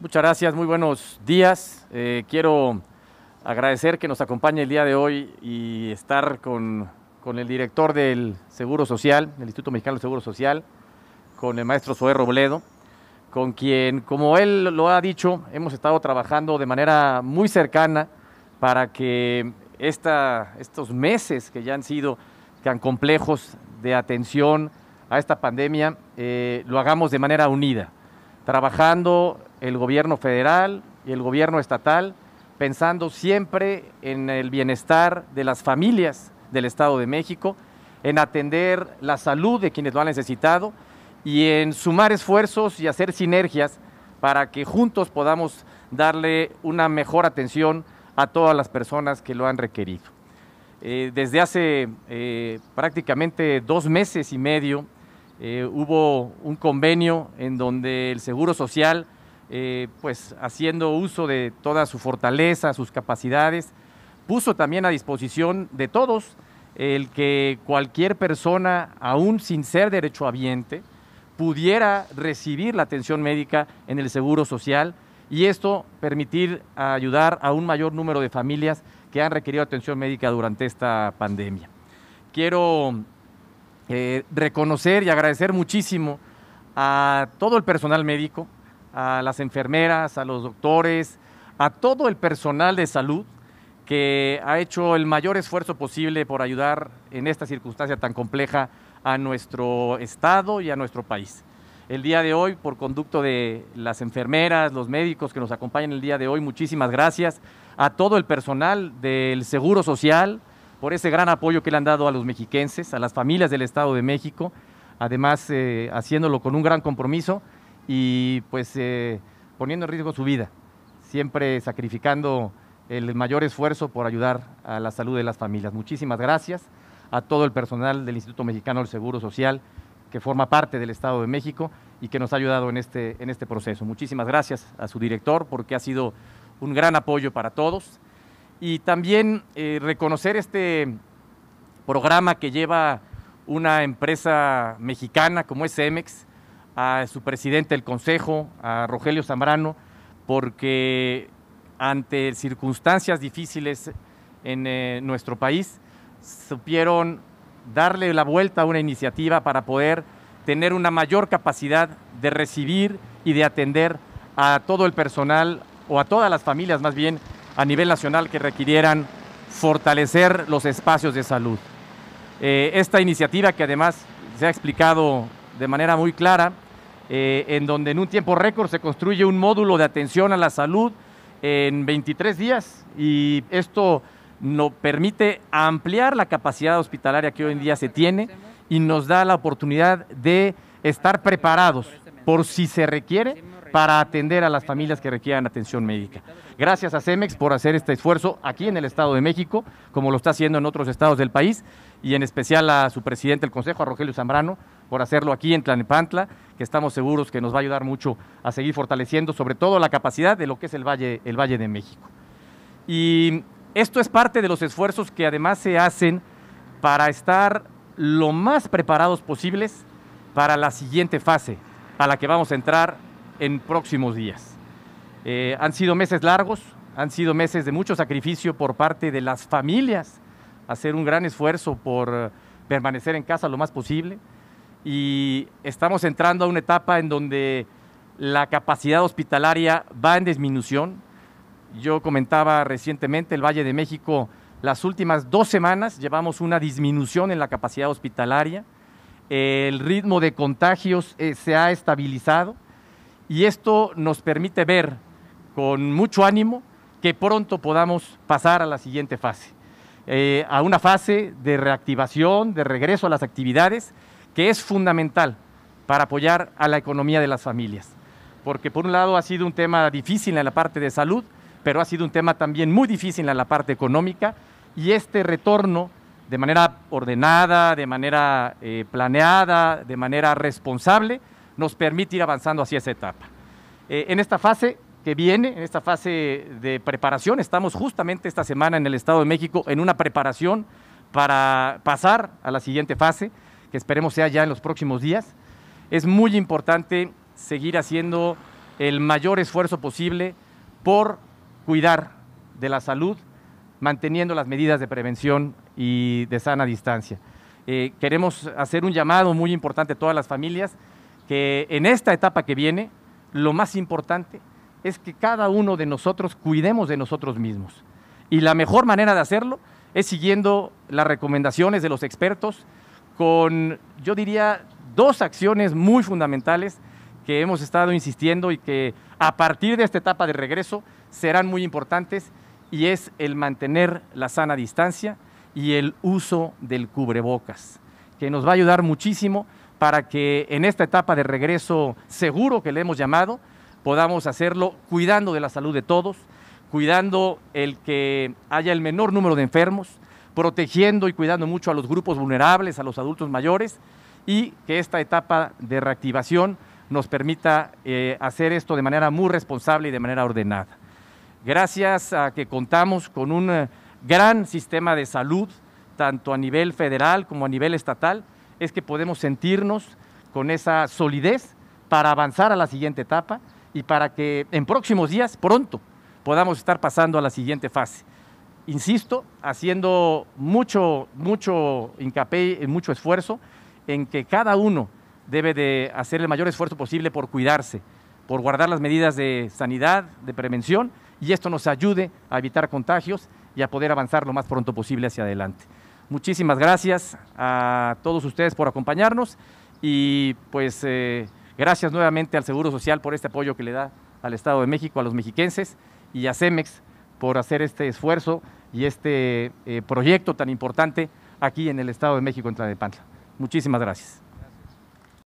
Muchas gracias, muy buenos días. Eh, quiero agradecer que nos acompañe el día de hoy y estar con, el director del Seguro Social, del Instituto Mexicano del Seguro Social, con el maestro Zoé Robledo, con quien, como él lo ha dicho, hemos estado trabajando de manera muy cercana para que esta, estos meses que ya han sido tan complejos de atención a esta pandemia, eh, lo hagamos de manera unida, trabajando el gobierno federal y el gobierno estatal, pensando siempre en el bienestar de las familias del Estado de México, en atender la salud de quienes lo han necesitado y en sumar esfuerzos y hacer sinergias para que juntos podamos darle una mejor atención a todas las personas que lo han requerido. Eh, desde hace eh, prácticamente dos meses y medio eh, hubo un convenio en donde el Seguro Social eh, pues haciendo uso de toda su fortaleza, sus capacidades, puso también a disposición de todos el que cualquier persona, aún sin ser derechohabiente, pudiera recibir la atención médica en el Seguro Social y esto permitir ayudar a un mayor número de familias que han requerido atención médica durante esta pandemia. Quiero eh, reconocer y agradecer muchísimo a todo el personal médico, a las enfermeras, a los doctores, a todo el personal de salud que ha hecho el mayor esfuerzo posible por ayudar en esta circunstancia tan compleja a nuestro Estado y a nuestro país. El día de hoy, por conducto de las enfermeras, los médicos que nos acompañan el día de hoy, muchísimas gracias a todo el personal del Seguro Social por ese gran apoyo que le han dado a los mexiquenses, a las familias del Estado de México, además eh, haciéndolo con un gran compromiso y pues eh, poniendo en riesgo su vida, siempre sacrificando el mayor esfuerzo por ayudar a la salud de las familias. Muchísimas gracias a todo el personal del Instituto Mexicano del Seguro Social que forma parte del Estado de México y que nos ha ayudado en este, en este proceso. Muchísimas gracias a su director porque ha sido un gran apoyo para todos. Y también eh, reconocer este programa que lleva una empresa mexicana como es Cemex, a su presidente del Consejo, a Rogelio Zambrano, porque ante circunstancias difíciles en eh, nuestro país, supieron darle la vuelta a una iniciativa para poder tener una mayor capacidad de recibir y de atender a todo el personal o a todas las familias más bien a nivel nacional que requirieran fortalecer los espacios de salud. Eh, esta iniciativa que además se ha explicado de manera muy clara, eh, en donde en un tiempo récord se construye un módulo de atención a la salud en 23 días y esto nos permite ampliar la capacidad hospitalaria que hoy en día se tiene y nos da la oportunidad de estar preparados por si se requiere para atender a las familias que requieran atención médica. Gracias a CEMEX por hacer este esfuerzo aquí en el Estado de México, como lo está haciendo en otros estados del país, y en especial a su presidente del Consejo, a Rogelio Zambrano, por hacerlo aquí en Tlanepantla, que estamos seguros que nos va a ayudar mucho a seguir fortaleciendo sobre todo la capacidad de lo que es el Valle, el Valle de México. Y esto es parte de los esfuerzos que además se hacen para estar lo más preparados posibles para la siguiente fase a la que vamos a entrar en próximos días. Eh, han sido meses largos, han sido meses de mucho sacrificio por parte de las familias, hacer un gran esfuerzo por eh, permanecer en casa lo más posible y estamos entrando a una etapa en donde la capacidad hospitalaria va en disminución. Yo comentaba recientemente el Valle de México, las últimas dos semanas llevamos una disminución en la capacidad hospitalaria, el ritmo de contagios eh, se ha estabilizado y esto nos permite ver con mucho ánimo que pronto podamos pasar a la siguiente fase, eh, a una fase de reactivación, de regreso a las actividades, que es fundamental para apoyar a la economía de las familias. Porque por un lado ha sido un tema difícil en la parte de salud, pero ha sido un tema también muy difícil en la parte económica y este retorno de manera ordenada, de manera eh, planeada, de manera responsable, nos permite ir avanzando hacia esa etapa. Eh, en esta fase que viene, en esta fase de preparación, estamos justamente esta semana en el Estado de México en una preparación para pasar a la siguiente fase, que esperemos sea ya en los próximos días. Es muy importante seguir haciendo el mayor esfuerzo posible por cuidar de la salud, manteniendo las medidas de prevención y de sana distancia. Eh, queremos hacer un llamado muy importante a todas las familias que en esta etapa que viene, lo más importante es que cada uno de nosotros cuidemos de nosotros mismos. Y la mejor manera de hacerlo es siguiendo las recomendaciones de los expertos con, yo diría, dos acciones muy fundamentales que hemos estado insistiendo y que a partir de esta etapa de regreso serán muy importantes y es el mantener la sana distancia y el uso del cubrebocas, que nos va a ayudar muchísimo para que en esta etapa de regreso seguro que le hemos llamado, podamos hacerlo cuidando de la salud de todos, cuidando el que haya el menor número de enfermos, protegiendo y cuidando mucho a los grupos vulnerables, a los adultos mayores, y que esta etapa de reactivación nos permita eh, hacer esto de manera muy responsable y de manera ordenada. Gracias a que contamos con un eh, gran sistema de salud, tanto a nivel federal como a nivel estatal, es que podemos sentirnos con esa solidez para avanzar a la siguiente etapa y para que en próximos días, pronto, podamos estar pasando a la siguiente fase. Insisto, haciendo mucho, mucho hincapié, mucho esfuerzo en que cada uno debe de hacer el mayor esfuerzo posible por cuidarse, por guardar las medidas de sanidad, de prevención, y esto nos ayude a evitar contagios y a poder avanzar lo más pronto posible hacia adelante. Muchísimas gracias a todos ustedes por acompañarnos y pues eh, gracias nuevamente al Seguro Social por este apoyo que le da al Estado de México, a los mexiquenses y a CEMEX por hacer este esfuerzo y este eh, proyecto tan importante aquí en el Estado de México, en Tranepantla. Muchísimas gracias.